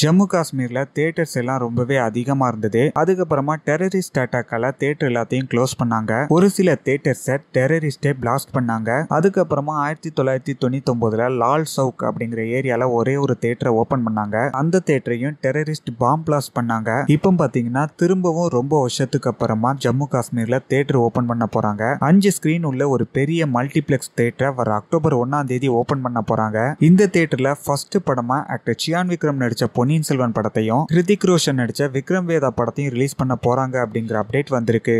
ஜம்மு காஷ்மீரில் தேட்டர்ஸ் எல்லாம் ரொம்பவே அதிகமாக இருந்தது அதுக்கப்புறமா டெரரிஸ்ட் அட்டாக்கால தேட்டர் எல்லாத்தையும் க்ளோஸ் பண்ணாங்க ஒரு சில தேட்டர்ஸை டெரரிஸ்டே பிளாஸ்ட் பண்ணாங்க அதுக்கப்புறமா ஆயிரத்தி தொள்ளாயிரத்தி தொண்ணூத்தி ஒன்பதுல லால் சவுக் அப்படிங்கிற ஏரியால ஒரே ஒரு தேட்டரை ஓபன் பண்ணாங்க அந்த தேட்டரையும் டெரரிஸ்ட் பாம் பிளாஸ்ட் பண்ணாங்க இப்போ பாத்தீங்கன்னா திரும்பவும் ரொம்ப வருஷத்துக்கு அப்புறமா ஜம்மு காஷ்மீர்ல தேட்டர் ஓபன் பண்ண போறாங்க அஞ்சு ஸ்கிரீன் உள்ள ஒரு பெரிய மல்டிபிளெக்ஸ் தேட்டரை வர அக்டோபர் ஒன்னாம் தேதி ஓபன் பண்ண போறாங்க இந்த தேட்டர்ல ஃபர்ஸ்ட் படமா ஆக்டர் சியான் விக்ரம் நடிச்ச பொன்னியின் செல்வன் படத்தையும் ஹிருதிக் ரோஷன் நடிச்ச விக்ரம் வேதா படத்தையும் ரிலீஸ் பண்ண போறாங்க அப்படிங்கிற அப்டேட் வந்திருக்கு